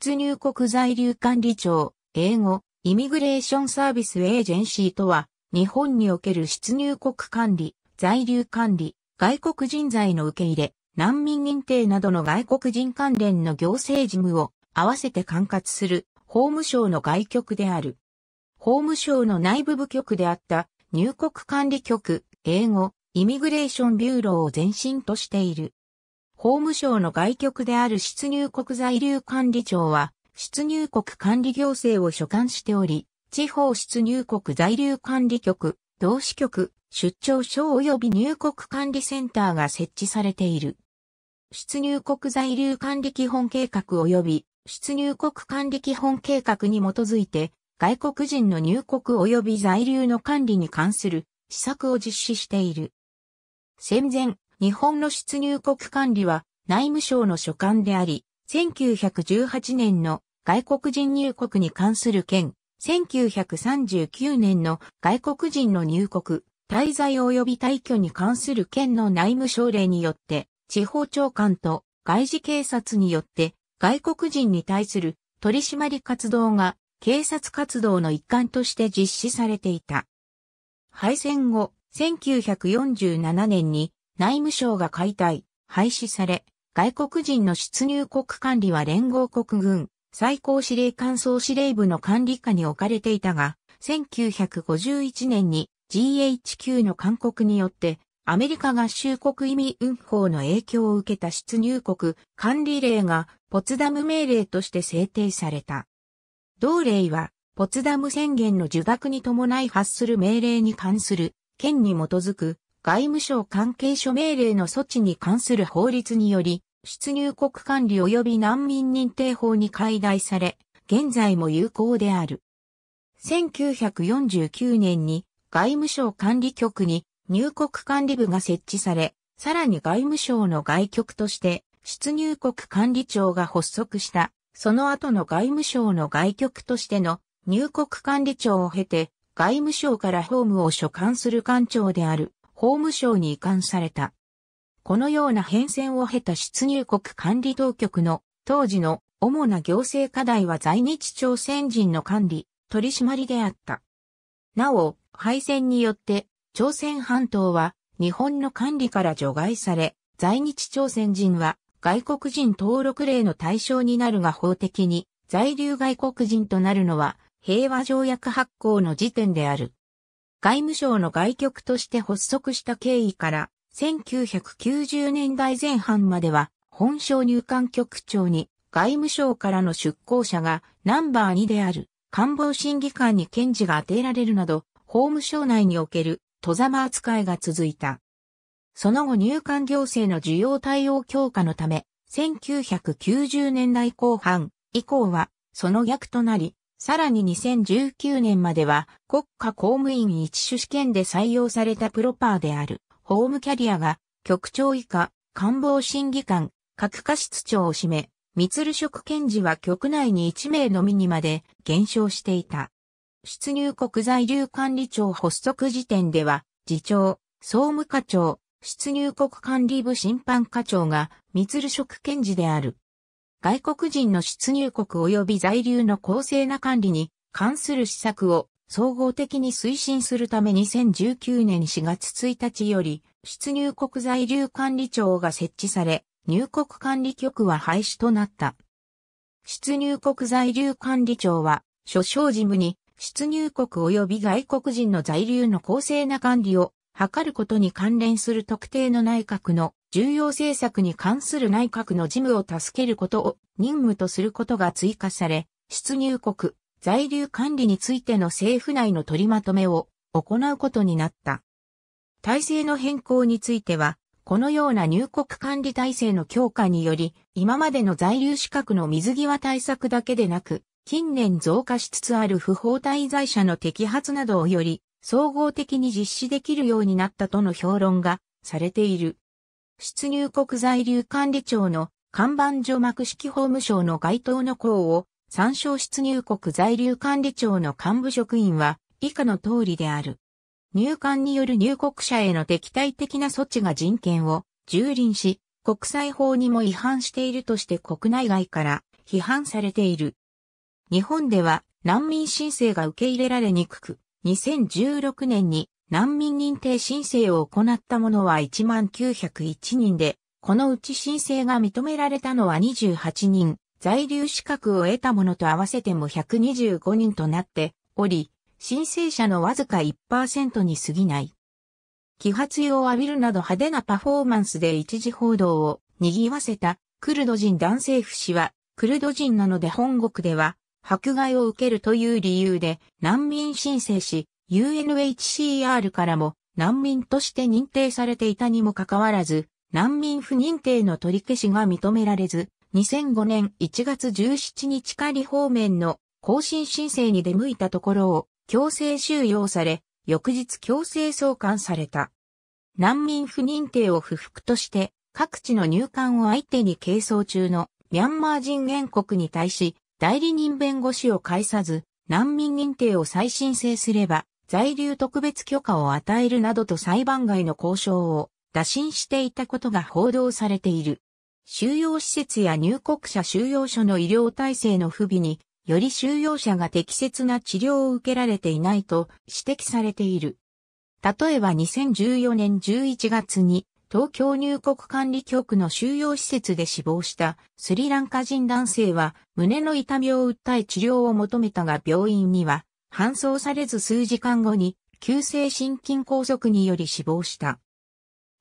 出入国在留管理庁、英語、イミグレーションサービスエージェンシーとは、日本における出入国管理、在留管理、外国人材の受け入れ、難民認定などの外国人関連の行政事務を合わせて管轄する法務省の外局である。法務省の内部部局であった入国管理局、英語、イミグレーションビューローを前身としている。法務省の外局である出入国在留管理庁は、出入国管理行政を所管しており、地方出入国在留管理局、同志局、出張所及び入国管理センターが設置されている。出入国在留管理基本計画及び出入国管理基本計画に基づいて、外国人の入国及び在留の管理に関する施策を実施している。戦前、日本の出入国管理は内務省の所管であり、1918年の外国人入国に関する件、1939年の外国人の入国、滞在及び退去に関する県の内務省令によって、地方長官と外事警察によって外国人に対する取締り活動が警察活動の一環として実施されていた。敗戦後、1947年に内務省が解体、廃止され、外国人の出入国管理は連合国軍、最高司令官総司令部の管理下に置かれていたが、1951年に GHQ の勧告によって、アメリカ合衆国移民運法の影響を受けた出入国管理令がポツダム命令として制定された。同令は、ポツダム宣言の受諾に伴い発する命令に関する、県に基づく外務省関係諸命令の措置に関する法律により、出入国管理及び難民認定法に改題され、現在も有効である。1949年に外務省管理局に入国管理部が設置され、さらに外務省の外局として出入国管理庁が発足した、その後の外務省の外局としての入国管理庁を経て、外務省から法務を所管する官庁である。法務省に移管された。このような変遷を経た出入国管理当局の当時の主な行政課題は在日朝鮮人の管理、取り締まりであった。なお、敗戦によって朝鮮半島は日本の管理から除外され、在日朝鮮人は外国人登録令の対象になるが法的に在留外国人となるのは平和条約発行の時点である。外務省の外局として発足した経緯から、1990年代前半までは、本省入管局長に外務省からの出向者がナンバー2である官房審議官に検事が当てられるなど、法務省内における戸様扱いが続いた。その後入管行政の需要対応強化のため、1990年代後半以降はその逆となり、さらに2019年までは国家公務員一種試験で採用されたプロパーである法務キャリアが局長以下官房審議官各課室長を占め、三鶴職検事は局内に1名のみにまで減少していた。出入国在留管理庁発足時点では、次長、総務課長、出入国管理部審判課長が三鶴職検事である。外国人の出入国及び在留の公正な管理に関する施策を総合的に推進するため2019年4月1日より出入国在留管理庁が設置され、入国管理局は廃止となった。出入国在留管理庁は、所掌事務に出入国及び外国人の在留の公正な管理をかることに関連する特定の内閣の重要政策に関する内閣の事務を助けることを任務とすることが追加され、出入国、在留管理についての政府内の取りまとめを行うことになった。体制の変更については、このような入国管理体制の強化により、今までの在留資格の水際対策だけでなく、近年増加しつつある不法滞在者の摘発などをより総合的に実施できるようになったとの評論がされている。出入国在留管理庁の看板除幕式法務省の該当の項を参照出入国在留管理庁の幹部職員は以下の通りである。入管による入国者への敵対的な措置が人権を蹂躙し、国際法にも違反しているとして国内外から批判されている。日本では難民申請が受け入れられにくく、2016年に難民認定申請を行った者は1901人で、このうち申請が認められたのは28人、在留資格を得た者と合わせても125人となっており、申請者のわずか1%に過ぎない。揮発用を浴びるなど派手なパフォーマンスで一時報道を賑わせたクルド人男性不死は、クルド人なので本国では迫害を受けるという理由で難民申請し、UNHCR からも難民として認定されていたにもかかわらず、難民不認定の取り消しが認められず、2005年1月17日仮方面の更新申請に出向いたところを強制収容され、翌日強制送還された。難民不認定を不服として、各地の入管を相手に係争中のミャンマー人原告に対し、代理人弁護士を介さず、難民認定を再申請すれば、在留特別許可を与えるなどと裁判外の交渉を打診していたことが報道されている。収容施設や入国者収容所の医療体制の不備により収容者が適切な治療を受けられていないと指摘されている。例えば2014年11月に東京入国管理局の収容施設で死亡したスリランカ人男性は胸の痛みを訴え治療を求めたが病院には搬送されず数時間後に急性心筋梗塞により死亡した。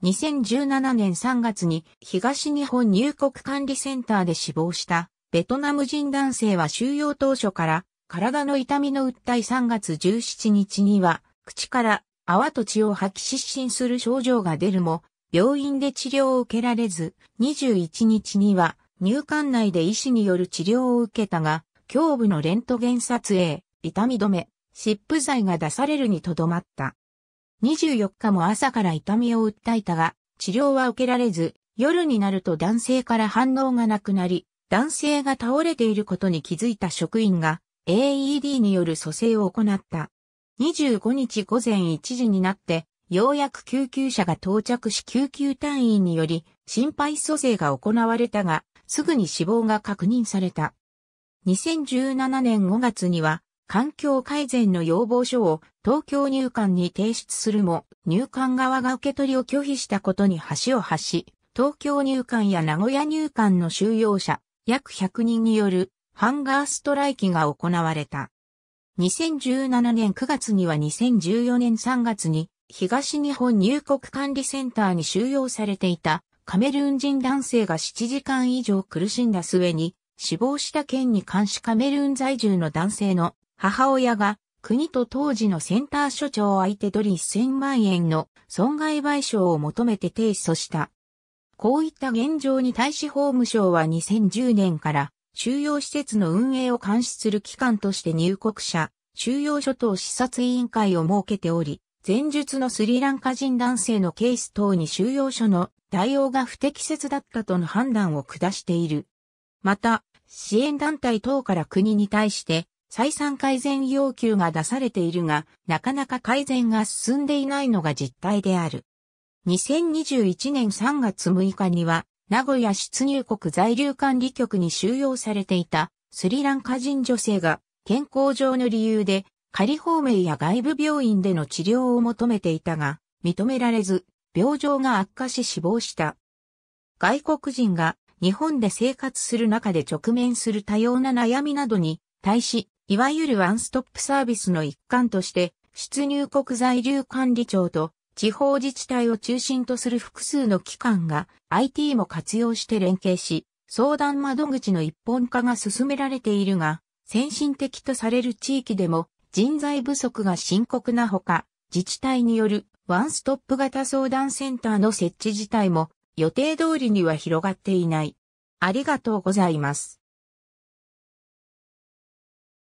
2017年3月に東日本入国管理センターで死亡したベトナム人男性は収容当初から体の痛みの訴え3月17日には口から泡と血を吐き失神する症状が出るも病院で治療を受けられず、21日には入管内で医師による治療を受けたが、胸部のレントゲン撮影、痛み止め、湿布剤が出されるにとどまった。24日も朝から痛みを訴えたが、治療は受けられず、夜になると男性から反応がなくなり、男性が倒れていることに気づいた職員が AED による蘇生を行った。25日午前1時になってようやく救急車が到着し救急隊員により心肺蘇生が行われたが、すぐに死亡が確認された。2017年5月には、環境改善の要望書を東京入管に提出するも、入管側が受け取りを拒否したことに橋を発し、東京入管や名古屋入管の収容者、約100人によるハンガーストライキが行われた。2017年9月には2014年3月に東日本入国管理センターに収容されていたカメルーン人男性が7時間以上苦しんだ末に死亡した件に関しカメルーン在住の男性の母親が国と当時のセンター所長相手取り1000万円の損害賠償を求めて提訴した。こういった現状に対し法務省は2010年から収容施設の運営を監視する機関として入国者、収容所等視察委員会を設けており、前述のスリランカ人男性のケース等に収容所の対応が不適切だったとの判断を下している。また、支援団体等から国に対して再三改善要求が出されているが、なかなか改善が進んでいないのが実態である。2021年3月6日には、名古屋出入国在留管理局に収容されていたスリランカ人女性が健康上の理由で仮放免や外部病院での治療を求めていたが、認められず、病状が悪化し死亡した。外国人が日本で生活する中で直面する多様な悩みなどに対し、いわゆるワンストップサービスの一環として、出入国在留管理庁と地方自治体を中心とする複数の機関が IT も活用して連携し、相談窓口の一本化が進められているが、先進的とされる地域でも人材不足が深刻なほか、自治体によるワンストップ型相談センターの設置自体も予定通りには広がっていない。ありがとうございます。